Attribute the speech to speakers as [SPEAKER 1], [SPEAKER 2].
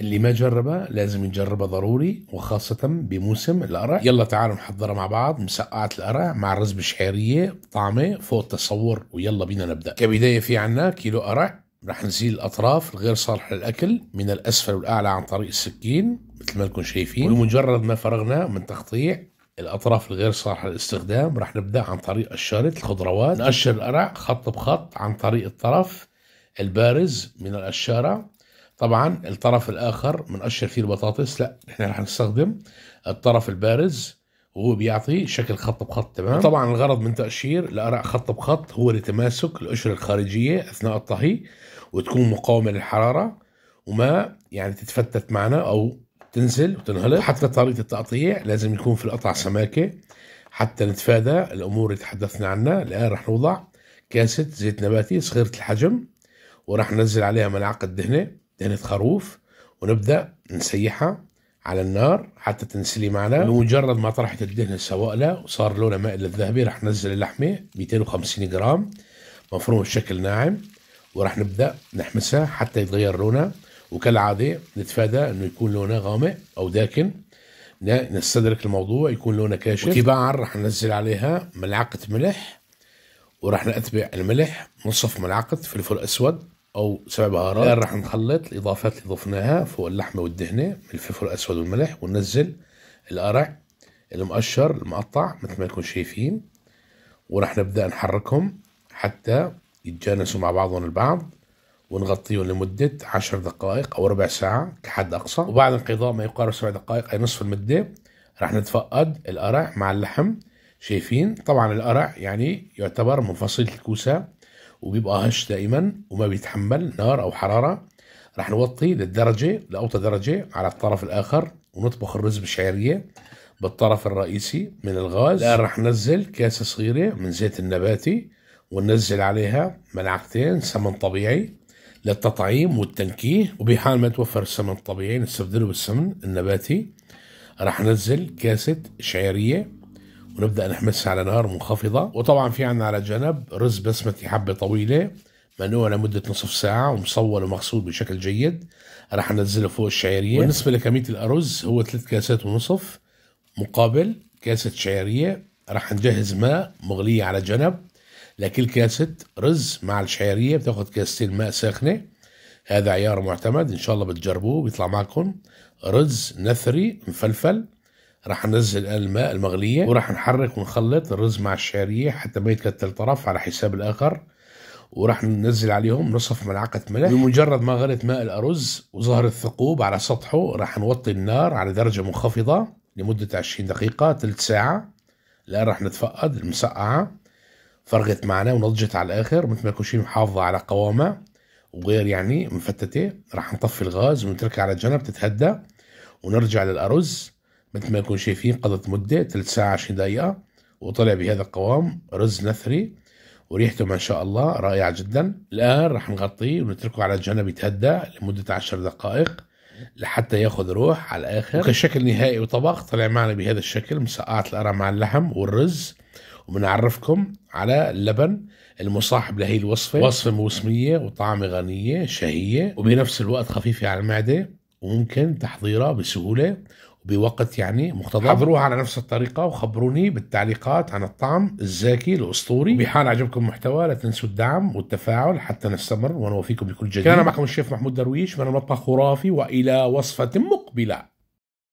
[SPEAKER 1] اللي ما جربه لازم يجربه ضروري وخاصة بموسم القرع يلا تعالوا نحضره مع بعض مسقعة القرع مع الرز بالشعرية طعمة فوق التصور ويلا بينا نبدأ كبداية في عنا كيلو قرع رح نزيل الأطراف الغير صالحة للأكل من الأسفل والأعلى عن طريق السكين مثل ما لكم شايفين ومجرد ما فرغنا من تقطيع الأطراف الغير صالحة للاستخدام رح نبدأ عن طريق الشرط الخضروات نقشر القرع خط بخط عن طريق الطرف البارز من القشارة طبعا الطرف الاخر بنقشر فيه البطاطس لا احنا رح نستخدم الطرف البارز وهو بيعطي شكل خط بخط تمام طبعا الغرض من تقشير الأرق خط بخط هو لتماسك القشرة الخارجية أثناء الطهي وتكون مقاومة للحرارة وما يعني تتفتت معنا أو تنزل وتنهلك حتى طريقة التقطيع لازم يكون في القطع سماكة حتى نتفادى الأمور اللي تحدثنا عنها الآن رح نوضع كاسة زيت نباتي صغيرة الحجم ورح ننزل عليها ملعقة دهنة دهنة خروف ونبدأ نسيحها على النار حتى تنسلي معنا بمجرد ما طرحت الدهن السوائلة وصار لونها مائل للذهبي راح ننزل اللحمة 250 جرام مفروم بشكل ناعم وراح نبدأ نحمسها حتى يتغير لونها وكالعادة نتفادى انه يكون لونه غامق او داكن نستدرك الموضوع يكون لونه كاشف وتباعا راح ننزل عليها ملعقة ملح وراح نتبع الملح نصف ملعقة فلفل اسود او سبع بهارات الان راح نخلط الاضافات اللي ضفناها فوق اللحمه والدهنه الفلفل الاسود والملح وننزل القرع المقشر المقطع مثل ما يكون شايفين وراح نبدا نحركهم حتى يتجانسوا مع بعضهم البعض ونغطيهم لمدة عشر دقائق أو ربع ساعة كحد أقصى وبعد انقضاء ما يقارب سبع دقائق أي نصف المدة راح نتفقد القرع مع اللحم شايفين طبعا القرع يعني يعتبر منفصل الكوسة وبيبقى هش دائما وما بيتحمل نار او حراره راح نوطي للدرجه لاوطى درجه على الطرف الاخر ونطبخ الرز بالشعيريه بالطرف الرئيسي من الغاز الان راح ننزل كاسه صغيره من زيت النباتي وننزل عليها ملعقتين سمن طبيعي للتطعيم والتنكيه وبحال ما توفر السمن الطبيعي نستبدله بالسمن النباتي راح ننزل كاسة شعيرية ونبدا نحمسها على نار منخفضه وطبعا في عندنا على جنب رز بسمتي حبه طويله منوع لمدة نصف ساعة ومصور ومغسول بشكل جيد راح ننزله فوق الشعيرية بالنسبة لكمية الأرز هو ثلاث كاسات ونصف مقابل كاسة شعيرية راح نجهز ماء مغلية على جنب لكل كاسة رز مع الشعيرية بتاخذ كاستين ماء ساخنة هذا عيار معتمد إن شاء الله بتجربوه بيطلع معكم رز نثري مفلفل راح ننزل الماء المغلية وراح نحرك ونخلط الرز مع الشعرية حتى ما يتكتل طرف على حساب الآخر وراح ننزل عليهم نصف ملعقة ملح بمجرد ما غلت ماء الأرز وظهر الثقوب على سطحه راح نوطي النار على درجة منخفضة لمدة 20 دقيقة ثلث ساعة الآن راح نتفقد المسقعة فرغت معنا ونضجت على الآخر مثل ما شيء محافظة على قوامها وغير يعني مفتتة راح نطفي الغاز ونتركها على جنب تتهدى ونرجع للأرز مثل ما يكون شايفين قضت مدة ثلث ساعة 20 دقيقة وطلع بهذا القوام رز نثري وريحته ما شاء الله رائعة جدا الآن رح نغطيه ونتركه على جنب يتهدى لمدة 10 دقائق لحتى ياخذ روح على الآخر كشكل نهائي وطبق طلع معنا بهذا الشكل مسقعة القرع مع اللحم والرز وبنعرفكم على اللبن المصاحب لهي الوصفة وصفة موسمية وطعمة غنية شهية وبنفس الوقت خفيفة على المعدة وممكن تحضيرها بسهولة وبوقت يعني مقتضى حضروها على نفس الطريقة وخبروني بالتعليقات عن الطعم الزاكي الأسطوري بحال عجبكم المحتوى لا تنسوا الدعم والتفاعل حتى نستمر ونوفيكم بكل جديد كان معكم الشيف محمود درويش من المطبخ خرافي وإلى وصفة مقبلة